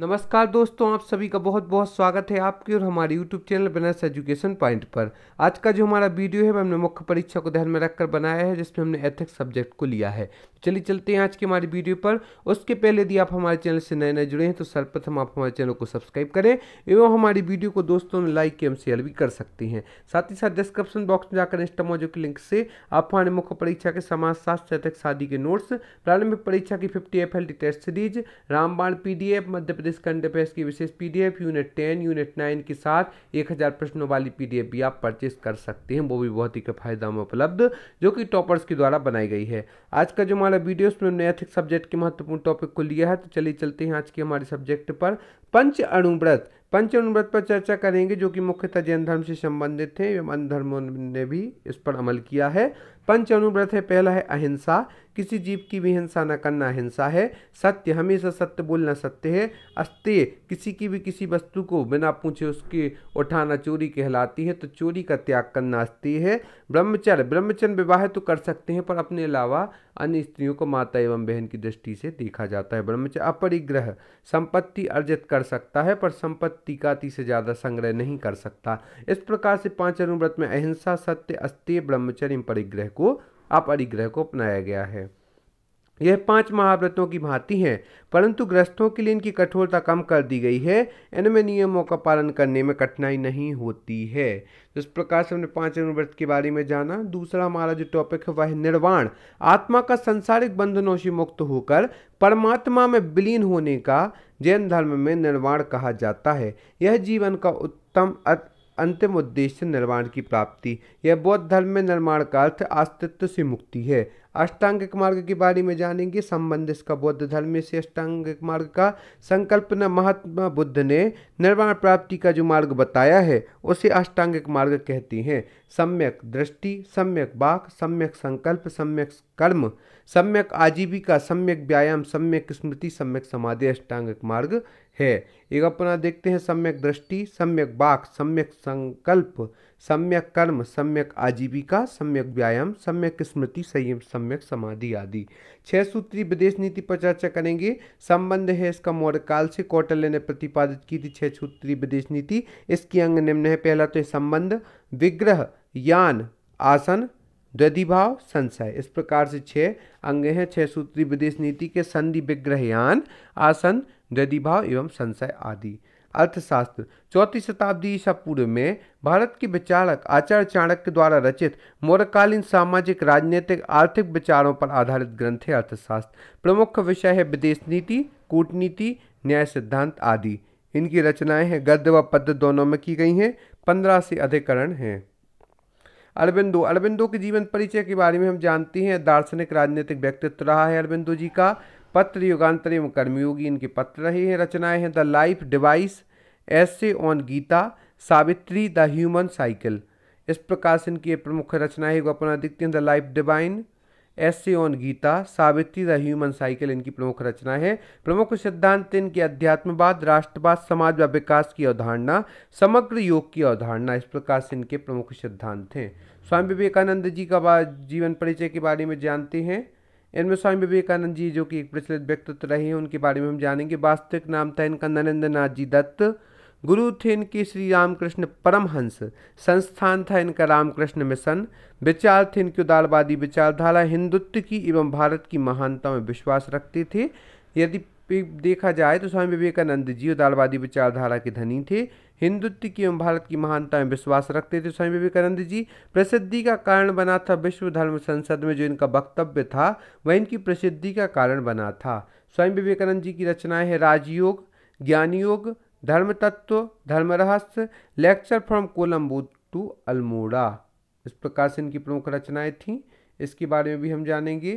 नमस्कार दोस्तों आप सभी का बहुत बहुत स्वागत है आपकी और हमारे YouTube channel Banaras education point पर आज का जो हमारा वीडियो है हमने मुख्य परीक्षा को ध्यान में रखकर बनाया है जिसमें हमने एथिक्स सब्जेक्ट को लिया है चलिए चलते हैं आज की हमारी वीडियो पर उसके पहले यदि आप हमारे चैनल से नए नए जुड़े हैं तो सर्वप्रथम आप हमारे चैनल को सब्सक्राइब करें एवं हमारी वीडियो को दोस्तों में लाइक एवं शेयर भी कर सकते हैं साथ ही साथ डिस्क्रिप्शन बॉक्स में जाकर इंस्टामोजो के लिंक से आप हमारे मुख्य परीक्षा के समाज शास्त्र एथिक्स आदि के नोट्स प्रारंभिक परीक्षा की फिफ्टी एफ टेस्ट सीरीज रामबाण P Madhya Pradesh current affairs की विशेष PDF unit ten unit nine के साथ एक हज़ार प्रश्नों वाली पीडीएफ भी आप परचेस कर सकते हैं वो भी बहुत ही फायदा में उपलब्ध जो कि टॉपर्स के द्वारा बनाई गई है आज का जो हमारा वीडियो उसमें हमने एथिक्स सब्जेक्ट के महत्वपूर्ण टॉपिक को लिया है तो चलिए चलते हैं आज के हमारे सब्जेक्ट पर पंच अणुव्रत पंच अनुव्रत पर चर्चा करेंगे जो कि मुख्यतः जैन धर्म से संबंधित है एवं अन्य धर्मों ने भी इस पर अमल किया है पंच अनुव्रत है पहला है अहिंसा किसी जीव की भी हिंसा न करना हिंसा है सत्य हमेशा सत्य बोलना सत्य है अस्त्य किसी की भी किसी वस्तु को बिना पूछे उसके उठाना चोरी कहलाती है तो चोरी का त्याग करना अस्त्य है ब्रह्मचर्य ब्रह्मचर्य विवाह तो कर सकते हैं पर अपने अलावा अन्य स्त्रियों को माता एवं बहन की दृष्टि से देखा जाता है ब्रह्मचर्य अपरिग्रह संपत्ति अर्जित कर सकता है पर संपत्ति का से ज़्यादा संग्रह नहीं कर सकता इस प्रकार से पाँच अनुव्रत में अहिंसा सत्य अस्त्य ब्रह्मचर्य परिग्रह को अपरिग्रह को अपनाया गया है यह पांच महाव्रतों की भांति हैं परंतु ग्रस्तों के लिए इनकी कठोरता कम कर दी गई है इनमें नियमों का पालन करने में कठिनाई नहीं होती है जिस प्रकार से हमने पांच व्रत के बारे में जाना दूसरा हमारा जो टॉपिक है वह निर्वाण आत्मा का संसारिक बंधनों से मुक्त होकर परमात्मा में विलीन होने का जैन धर्म में निर्वाण कहा जाता है यह जीवन का उत्तम अंतिम उद्देश्य निर्माण की प्राप्ति यह बौद्ध धर्म में निर्माण का अर्थ अस्तित्व से मुक्ति है अष्टांगिक मार्ग के बारे में जानेंगे संबंध इसका बौद्ध धर्म में से अष्टांगिक मार्ग का संकल्पना महात्मा बुद्ध ने निर्माण प्राप्ति का जो मार्ग बताया है उसे अष्टांगिक मार्ग कहते हैं सम्यक दृष्टि सम्यक बाक सम्यक संकल्प सम्यक कर्म सम्यक आजीविका सम्यक व्यायाम सम्यक स्मृति सम्यक समाधि अष्टांगिक मार्ग है एक अपना देखते हैं सम्यक दृष्टि सम्यक बाक सम्यक संकल्प सम्यक कर्म सम्यक आजीविका सम्यक व्यायाम सम्यक स्मृति संयम सम्यक समाधि आदि छह सूत्री विदेश नीति पर चर्चा करेंगे संबंध है इसका मौर्य काल से कौटल्य ने प्रतिपादित की थी छह सूत्री विदेश नीति इसकी अंग निम्न है पहला तो संबंध विग्रह यान आसन द्वधिभाव संशय इस प्रकार से छह अंग हैं छह सूत्री विदेश नीति के संधि विग्रह यान आसन द्वैधिभाव एवं संशय आदि अर्थशास्त्र चौथी शताब्दी ईसा पूर्व में भारत के विचारक आचार्य चाणक्य द्वारा रचित मौर्यकालीन सामाजिक राजनीतिक आर्थिक विचारों पर आधारित ग्रंथ है अर्थशास्त्र प्रमुख विषय है विदेश नीति कूटनीति न्याय सिद्धांत आदि इनकी रचनाएं हैं गद्य व पद्य दोनों में की गई हैं पंद्रह से अधिकरण हैं अरबिंदो अरबिंदो के जीवन परिचय के बारे में हम जानते हैं दार्शनिक राजनीतिक व्यक्तित्व रहा है अरबिंदो जी का पत्र युगांतर एवं कर्मयोगी इनके पत्र रहे हैं रचनाएं हैं the life device essay on Gita Savitri the human cycle इस प्रकार से इनकी प्रमुख रचनाएं हैं वो अपना देखते हैं the life divine essays on Gita Savitri the human cycle इनकी प्रमुख रचना है प्रमुख सिद्धांत इनके अध्यात्मवाद राष्ट्रवाद समाज व विकास की अवधारणा समग्र योग की अवधारणा इस प्रकार से इनके प्रमुख सिद्धांत हैं स्वामी विवेकानंद जी का जीवन परिचय के बारे में जानते हैं इनमें स्वामी विवेकानंद जी जो कि एक प्रचलित व्यक्तित्व रहे हैं उनके बारे में हम जानेंगे वास्तविक नाम था इनका नरेंद्र नाथ जी दत्त गुरु थे इनकी श्री रामकृष्ण परमहंस संस्थान था इनका रामकृष्ण मिशन विचार थे इनकी उदारवादी विचारधारा हिंदुत्व की एवं भारत की महानता में विश्वास रखते थे यदि देखा जाए तो स्वामी विवेकानंद जी उदारवादी विचारधारा के धनी थे हिंदुत्व की एवं भारत की महानता में विश्वास रखते थे स्वामी विवेकानंद जी प्रसिद्धि का कारण बना था विश्व धर्म संसद में जो इनका वक्तव्य था वह इनकी प्रसिद्धि का कारण बना था स्वामी विवेकानंद जी की रचनाएं हैं राजयोग ज्ञान योग धर्म Tattva Dharma Rahasya lecture from Colombo to Almora इस प्रकार से इनकी प्रमुख रचनाएं थीं इसके बारे में भी हम जानेंगे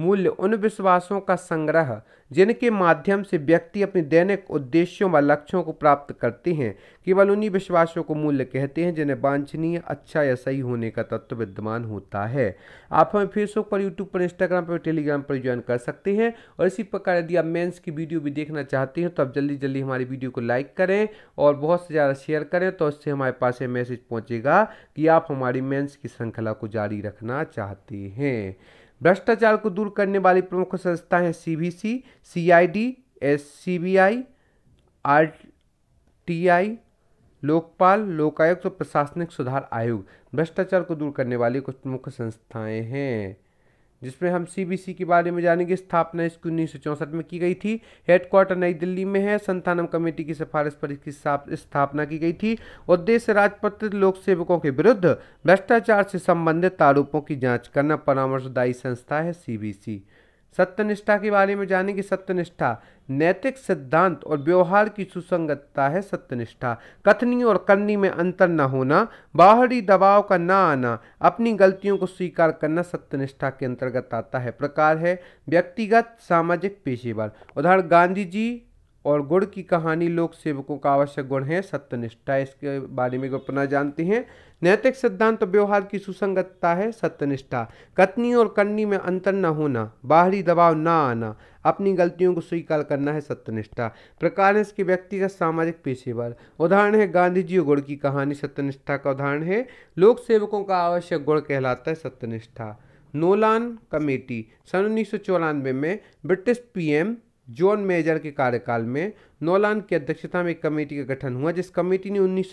मूल्य उन विश्वासों का संग्रह जिनके माध्यम से व्यक्ति अपने दैनिक उद्देश्यों व लक्ष्यों को प्राप्त करते हैं केवल उन्हीं विश्वासों को मूल्य कहते हैं जिन्हें वांछनीय अच्छा या सही होने का तत्व विद्यमान होता है आप हमें फेसबुक पर यूट्यूब पर इंस्टाग्राम पर टेलीग्राम पर ज्वाइन कर सकते हैं और इसी प्रकार यदि आप मेन्स की वीडियो भी देखना चाहते हैं तो आप जल्दी जल्दी हमारी वीडियो को लाइक करें और बहुत से ज़्यादा शेयर करें तो उससे हमारे पास ये मैसेज पहुँचेगा कि आप हमारी मेन्स की श्रृंखला को जारी रखना चाहते हैं भ्रष्टाचार को दूर करने वाली प्रमुख संस्थाएं हैं I R T I Lokpal Lokayukta और प्रशासनिक सुधार आयोग भ्रष्टाचार को दूर करने वाली कुछ प्रमुख संस्थाएं हैं जिसमें हम सीबीसी के बारे में जानेंगे स्थापना इसकी उन्नीस में की गई थी हेडक्वार्टर नई दिल्ली में है संतानम कमेटी की सिफारिश पर इसकी स्थापना की गई थी उद्देश्य राजपत्र लोक सेवकों के विरुद्ध भ्रष्टाचार से संबंधित आरोपों की जांच करना परामर्शदायी संस्था है सीबीसी सत्यनिष्ठा के बारे में जानेंगे सत्यनिष्ठा नैतिक सिद्धांत और व्यवहार की सुसंगतता है सत्यनिष्ठा कथनी और करनी में अंतर न होना बाहरी दबाव का ना आना अपनी गलतियों को स्वीकार करना सत्यनिष्ठा के अंतर्गत आता है प्रकार है व्यक्तिगत सामाजिक पेशेवर उदाहरण गांधी जी और गुण की कहानी लोक सेवकों का आवश्यक गुण है सत्यनिष्ठा इसके बारे में अपना जानते हैं नैतिक सिद्धांत तो व्यवहार की सुसंगतता है सत्यनिष्ठा कतनी और कन्नी में अंतर न होना बाहरी दबाव न आना अपनी गलतियों को स्वीकार करना है सत्यनिष्ठा प्रकार है इसके व्यक्तिगत सामाजिक पेशेवर उदाहरण है गांधी जी और गुण की कहानी सत्यनिष्ठा का उदाहरण है लोक सेवकों का आवश्यक गुण कहलाता है सत्यनिष्ठा नोलान कमेटी सन उन्नीस में ब्रिटिश पीएम जॉन मेजर के कार्यकाल में नौलान की अध्यक्षता में एक कमेटी का गठन हुआ जिस कमेटी ने उन्नीस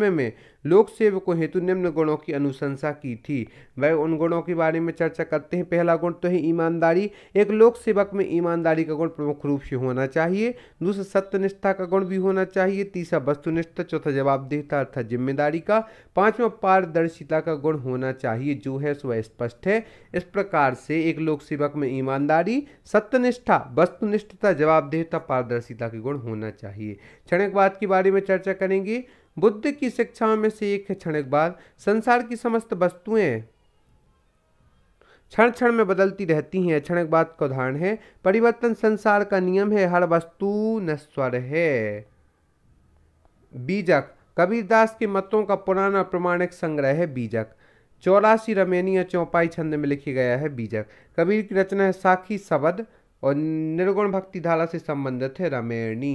में लोक सेवकों हेतु निम्न गुणों की अनुशंसा की थी वह उन गुणों के बारे में चर्चा करते हैं पहला गुण तो है ईमानदारी एक लोक सेवक में ईमानदारी का गुण प्रमुख रूप से होना चाहिए दूसरा सत्यनिष्ठा का गुण भी होना चाहिए तीसरा वस्तुनिष्ठा चौथा जवाबदेहता अर्थात जिम्मेदारी का पांचवा पारदर्शिता का गुण होना चाहिए जो है सो स्पष्ट है इस प्रकार से एक लोक सेवक में ईमानदारी सत्यनिष्ठा वस्तुनिष्ठता जवाबदेहता पारदर्शिता के गुण होना चाहिए क्षणकवाद के बारे में चर्चा करेंगे बुद्ध की शिक्षाओं में से एक है क्षणकवाद संसार की समस्त वस्तुएं क्षण क्षण में बदलती रहती हैं क्षणिकवाद का उदाहरण है परिवर्तन संसार का नियम है हर वस्तु नश्वर है बीजक कबीरदास के मतों का पुराना प्रमाणिक संग्रह है बीजक चौरासी रमेनिया चौपाई छंद में लिखी गया है बीजक कबीर की रचना है साखी शब्द और निर्गुण भक्ति धारा से संबंधित है रामायणी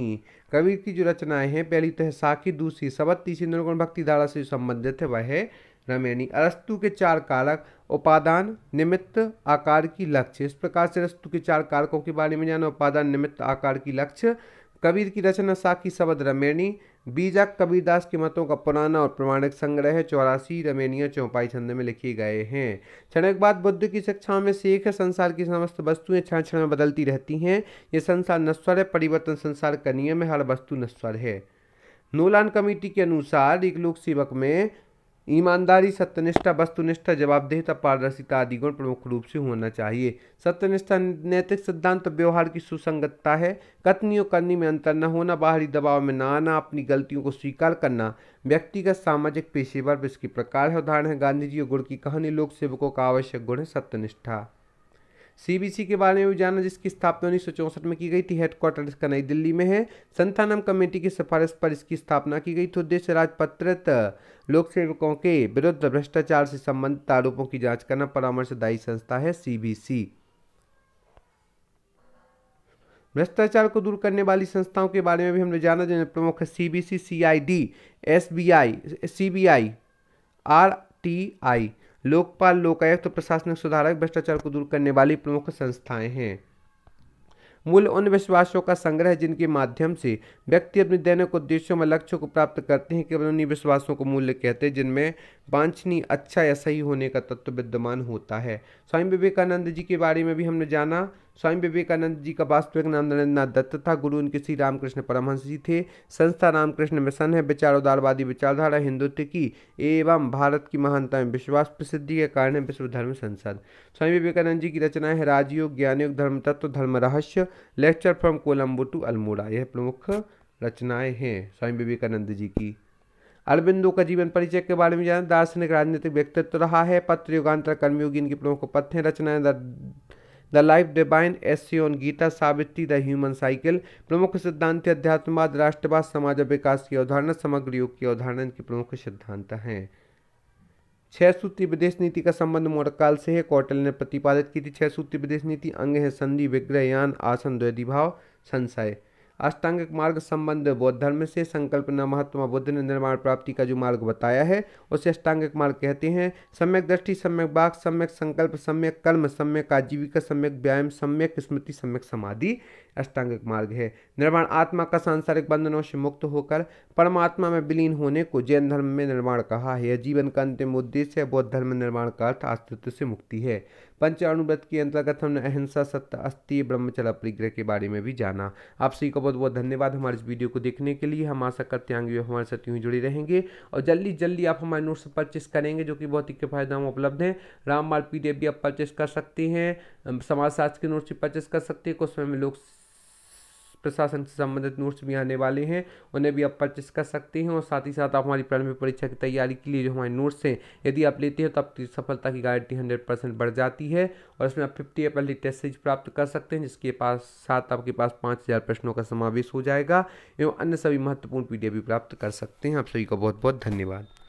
कवि की जो रचनाएं हैं पहली तो है साकी दूसरी सबत तीसरी निर्गुण भक्ति धारा से संबंधित है वह है रमैनी अरस्तु के चार कारक उपादान निमित्त आकार की लक्ष्य इस प्रकार से अरस्तु के चार कारकों के बारे में जाना उपादान निमित्त आकार की लक्ष्य कबीर की रचना साकी सबद रमेणी बीजा कबीरदास के मतों का पुराना और प्रमाणिक संग्रह चौरासी रमेनिया चौपाई छंद में लिखे गए हैं क्षणिक बाद बुद्ध की शिक्षा में सीख संसार की समस्त वस्तुएं क्षण क्षण में बदलती रहती हैं ये संसार नश्वर है परिवर्तन संसार का नियम है हर वस्तु नश्वर है नोलान कमेटी के अनुसार एक लोक सेवक में ईमानदारी सत्यनिष्ठा वस्तुनिष्ठा जवाबदेहता पारदर्शिता आदि गुण प्रमुख रूप से होना चाहिए सत्यनिष्ठा नैतिक सिद्धांत तो व्यवहार की सुसंगतता है कथनी और करनी में अंतर न होना बाहरी दबाव में न आना अपनी गलतियों को स्वीकार करना व्यक्तिगत सामाजिक पेशेवर इसके प्रकार है उदाहरण है गांधी जी और गुण की कहानी लोक सेवकों का आवश्यक गुण है सत्यनिष्ठा सीबीसी के बारे में भी जाना जिसकी स्थापना उन्नीस सौ चौंसठ में की गई थी हेडक्वार्टर इसका नई दिल्ली में है संथानम कमेटी की सिफारिश पर इसकी स्थापना की गई थी उद्देश्य राजपत्रित लोक सेवकों के विरुद्ध भ्रष्टाचार से संबंधित आरोपों की जांच करना परामर्शदायी संस्था है सीबीसी भ्रष्टाचार को दूर करने वाली संस्थाओं के बारे में भी हमने जाना जिन्हें प्रमुख है CBC CID SBI CBI RTI Lokpal Lokayukta तो प्रशासनिक सुधारक भ्रष्टाचार को दूर करने वाली प्रमुख संस्थाएं हैं मूल उन विश्वासों का संग्रह जिनके माध्यम से व्यक्ति अपने दैनिक उद्देश्यों में लक्ष्यों को प्राप्त करते हैं केवल उन्हीं विश्वासों को मूल्य कहते हैं जिनमें वांछनीय अच्छा या सही होने का तत्व विद्यमान होता है स्वामी विवेकानंद जी के बारे में भी हमने जाना स्वामी विवेकानंद जी का वास्तविक नाम नरेंद्रनाथ दत्त था गुरु उनके श्री रामकृष्ण परमहंस जी थे संस्था रामकृष्ण मिशन है विचार उदारवादी विचारधारा हिंदुत्व की एवं भारत की महानता में विश्वास प्रसिद्धि के कारण है विश्व धर्म संसद स्वामी विवेकानंद जी की रचना है राजयोग ज्ञानयोग धर्म Tattva Dharma Rahasya lecture from Colombo to Almora यह प्रमुख रचनाएं हैं स्वामी विवेकानंद जी की अरबिंदो का जीवन परिचय के बारे में जाना दार्शनिक राजनीतिक व्यक्तित्व रहा है पत्र युगान्तर कर्मयोगी इनकी प्रमुख पथ्य रचनाएं the life divine essays on Gita Savitri the human cycle प्रमुख सिद्धांत अध्यात्मवाद राष्ट्रवाद समाज विकास की अवधारणा समग्र योग की अवधारणा के प्रमुख सिद्धांत हैं छह सूत्री विदेश नीति का संबंध मौर्यकाल से है कौटल ने प्रतिपादित की थी छह सूत्री विदेश नीति अंग है संधि विग्रह यान आसन द्वैधिभाव संशय अष्टांगिक मार्ग संबंध बौद्ध धर्म से संकल्पना महात्मा बुद्ध ने निर्माण प्राप्ति का जो मार्ग बताया है उसे अष्टांगिक मार्ग कहते हैं सम्यक दृष्टि सम्यक वाक सम्यक संकल्प सम्यक कर्म सम्यक आजीविका सम्यक व्यायाम सम्यक स्मृति सम्यक समाधि अष्टांगिक मार्ग है निर्वाण आत्मा का सांसारिक बंधनों से मुक्त होकर परमात्मा में विलीन होने को जैन धर्म में निर्वाण कहा है यह जीवन का अंतिम उद्देश्य है बौद्ध धर्म निर्माण का अर्थ अस्तित्व से मुक्ति है पंचाणुव्रत के अंतर्गत हमने अहिंसा सत्य अस्थि ब्रह्मचर्य परिग्रह के बारे में भी जाना आप सभी का बहुत बहुत धन्यवाद हमारे इस वीडियो को देखने के लिए हम आशा करते हैं हमारे साथ यूँ जुड़े रहेंगे और जल्दी जल्दी आप हमारे नोट्स परचेस करेंगे जो कि बहुत ही किफायदा दाम उपलब्ध हैं राम माल पी भी आप परचेस कर सकते हैं समाजशास्त्र के नोट्स भी परचेस कर सकते हैं कुछ समय में लोग प्रशासन से संबंधित नोट्स भी आने वाले हैं उन्हें भी आप परचेस कर सकते हैं और साथ ही साथ आप हमारी प्रारंभिक परीक्षा की तैयारी के लिए जो हमारे नोट्स हैं यदि आप लेते हैं तो आपकी सफलता की गारंटी हंड्रेड परसेंट बढ़ जाती है और इसमें आप फिफ्टी एल टेस्ट सीरीज प्राप्त कर सकते हैं जिसके पास साथ आपके पास पाँच हज़ार प्रश्नों का समावेश हो जाएगा एवं अन्य सभी महत्वपूर्ण पी भी प्राप्त कर सकते हैं आप सभी का बहुत बहुत धन्यवाद